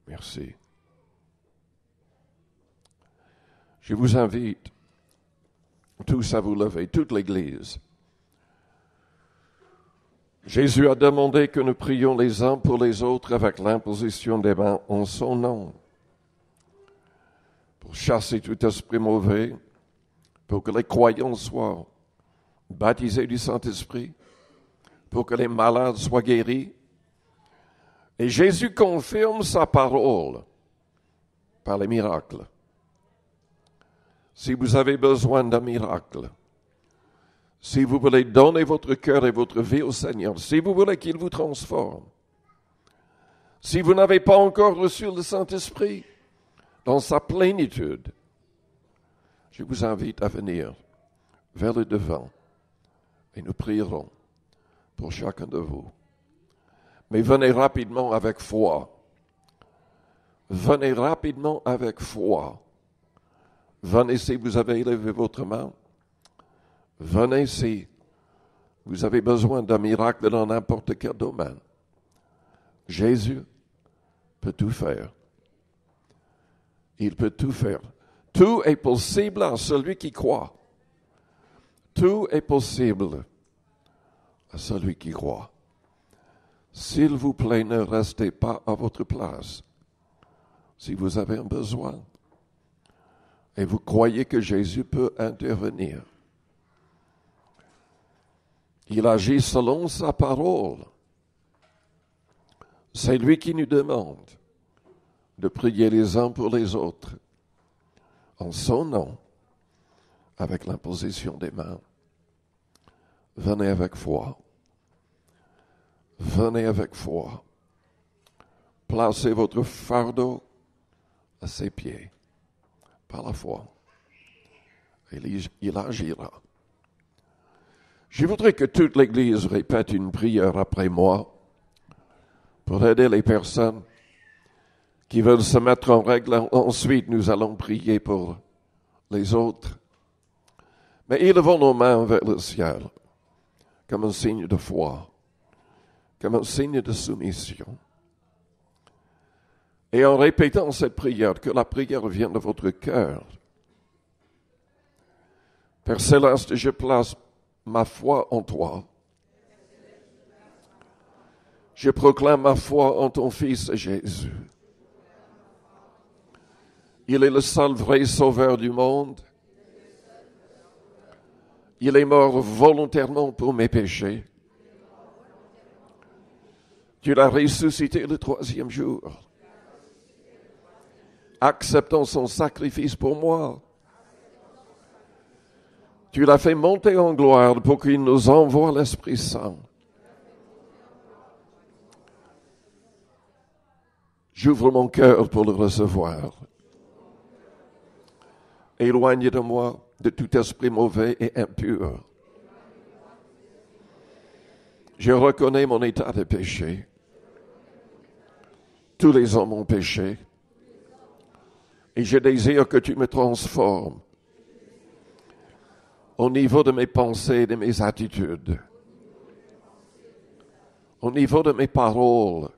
S2: Merci. Je vous invite tous à vous lever, toute l'Église. Jésus a demandé que nous prions les uns pour les autres avec l'imposition des mains en son nom, pour chasser tout esprit mauvais, pour que les croyants soient baptisés du Saint-Esprit, pour que les malades soient guéris, et Jésus confirme sa parole par les miracles. Si vous avez besoin d'un miracle, si vous voulez donner votre cœur et votre vie au Seigneur, si vous voulez qu'il vous transforme, si vous n'avez pas encore reçu le Saint-Esprit dans sa plénitude, je vous invite à venir vers le devant et nous prierons pour chacun de vous. Mais venez rapidement avec foi. Venez rapidement avec foi. Venez si vous avez élevé votre main. Venez si vous avez besoin d'un miracle dans n'importe quel domaine. Jésus peut tout faire. Il peut tout faire. Tout est possible à celui qui croit. Tout est possible à celui qui croit. S'il vous plaît, ne restez pas à votre place. Si vous avez un besoin et vous croyez que Jésus peut intervenir, il agit selon sa parole. C'est lui qui nous demande de prier les uns pour les autres en son nom avec l'imposition des mains. Venez avec foi. Venez avec foi. Placez votre fardeau à ses pieds par la foi. Il, il agira. Je voudrais que toute l'Église répète une prière après moi pour aider les personnes qui veulent se mettre en règle. Ensuite, nous allons prier pour les autres. Mais élevons nos mains vers le ciel comme un signe de foi comme un signe de soumission. Et en répétant cette prière, que la prière vienne de votre cœur. Père Céleste, je place ma foi en toi. Je proclame ma foi en ton Fils Jésus. Il est le seul vrai sauveur du monde. Il est mort volontairement pour mes péchés. Tu l'as ressuscité le troisième jour. Acceptant son sacrifice pour moi. Tu l'as fait monter en gloire pour qu'il nous envoie l'Esprit Saint. J'ouvre mon cœur pour le recevoir. Éloigne de moi de tout esprit mauvais et impur. Je reconnais mon état de péché. Tous les hommes ont péché. Et je désire que tu me transformes au niveau de mes pensées, de mes attitudes, au niveau de mes paroles,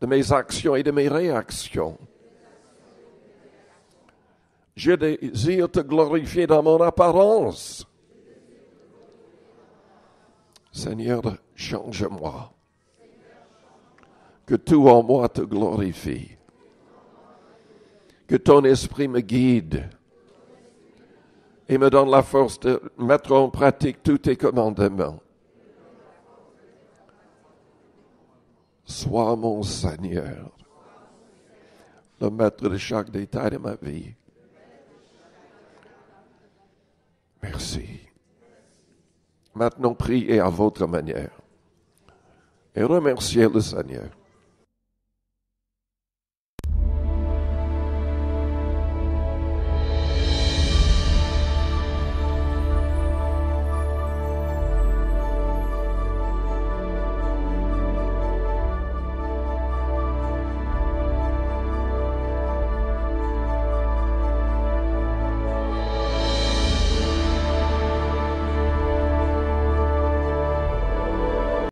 S2: de mes actions et de mes réactions. Je désire te glorifier dans mon apparence. Seigneur, change-moi que tout en moi te glorifie. Que ton esprit me guide et me donne la force de mettre en pratique tous tes commandements. Sois mon Seigneur, le maître de chaque détail de ma vie. Merci. Maintenant, priez à votre manière et remerciez le Seigneur.